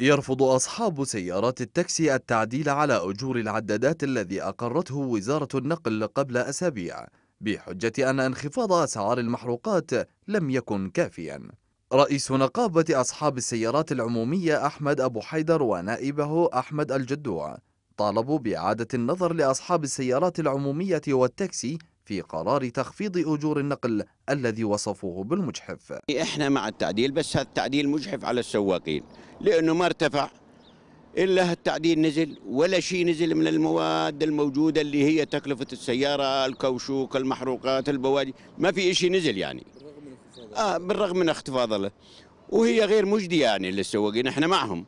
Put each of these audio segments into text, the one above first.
يرفض أصحاب سيارات التاكسي التعديل على أجور العدادات الذي أقرته وزارة النقل قبل أسابيع بحجة أن انخفاض أسعار المحروقات لم يكن كافيا رئيس نقابة أصحاب السيارات العمومية أحمد أبو حيدر ونائبه أحمد الجدوع طالبوا بإعادة النظر لأصحاب السيارات العمومية والتاكسي في قرار تخفيض أجور النقل الذي وصفوه بالمجحف إحنا مع التعديل بس هذا التعديل مجحف على السواقين لأنه ما ارتفع إلا التعديل نزل ولا شيء نزل من المواد الموجودة اللي هي تكلفة السيارة الكوشوك المحروقات البواجي ما في شيء نزل يعني آه بالرغم من اختفاض له وهي غير مجدية يعني للسواقين احنا معهم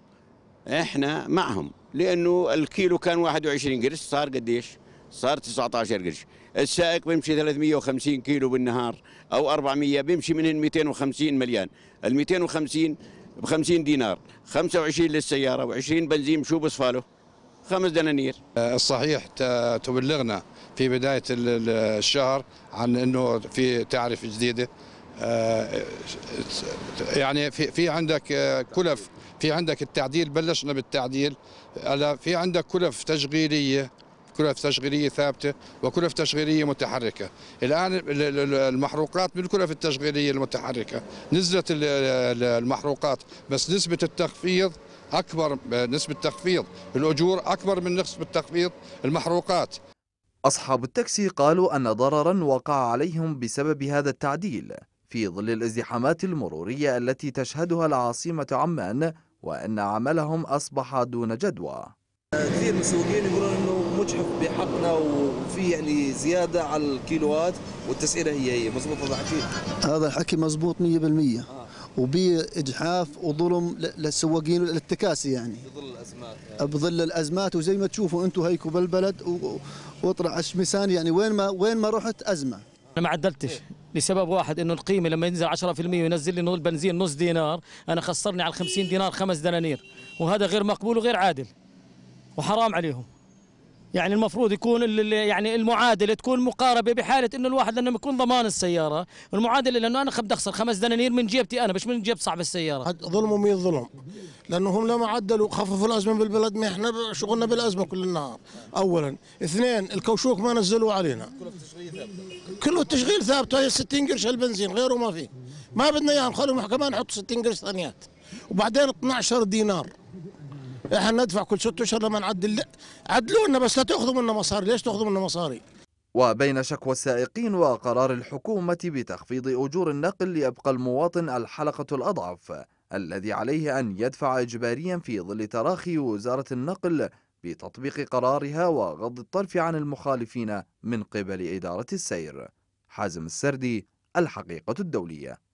احنا معهم لأنه الكيلو كان 21 قرش صار قديش صار 19 قرش السائق بيمشي 350 كيلو بالنهار او 400 بيمشي منهم 250 مليان ال 250 ب 50 دينار 25 للسياره و20 بنزين شو بصفاله خمس دنانير آه، الصحيح تبلغنا في بدايه الشهر عن انه في تعرف جديده آه، يعني في في عندك آه، كلف في عندك التعديل بلشنا بالتعديل هلا في عندك كلف تشغيليه كلف تشغيليه ثابته وكلف تشغيليه متحركه الان المحروقات من كلف التشغيليه المتحركه نزلت المحروقات بس نسبه التخفيض اكبر نسبه تخفيض الاجور اكبر من نسبه تخفيض المحروقات أصحاب التاكسي قالوا أن ضررا وقع عليهم بسبب هذا التعديل في ظل الازدحامات المرورية التي تشهدها العاصمة عمان وأن عملهم أصبح دون جدوى كثير من السوقين يقولون انه مجحف بحقنا وفي يعني زياده على الكيلوات والتسعيره هي هي مضبوط هذا الحكي؟ هذا الحكي مضبوط 100% آه. اجحاف وظلم للسواقين للتكاسي يعني بظل الأزمات يعني. بظل الأزمات وزي ما تشوفوا أنتم هيكوا بالبلد و... واطلع الشمسان يعني وين ما وين ما رحت أزمة أنا ما عدلتش لسبب واحد انه القيمه لما ينزل 10% وينزل لي البنزين نص دينار انا خسرني على 50 دينار خمس دنانير وهذا غير مقبول وغير عادل وحرام عليهم يعني المفروض يكون يعني المعادله تكون مقاربه بحاله انه الواحد لما يكون ضمان السياره، المعادله لانه انا بدي اخسر خمس دنانير من جيبتي انا مش من جيب صاحب السياره. ظلم ومية ظلم، لانه هم لما عدلوا خففوا الازمه بالبلد ما احنا شغلنا بالازمه كل النهار، اولا، اثنين الكوشوك ما نزلوا علينا. كله التشغيل ثابت. كله تشغيل ثابت هي 60 قرش البنزين غيره ما في، ما بدنا اياهم خلوا محكمه نحط 60 قرش ثانيات، وبعدين 12 دينار. احنا ندفع كل ست اشهر لما نعدل عدلوا لنا بس لا تاخذوا منا مصاري ليش تاخذوا منا مصاري وبين شكوى السائقين وقرار الحكومة بتخفيض أجور النقل ليبقى المواطن الحلقة الأضعف الذي عليه أن يدفع إجباريا في ظل تراخي وزارة النقل بتطبيق قرارها وغض الطرف عن المخالفين من قبل إدارة السير حازم السردي الحقيقة الدولية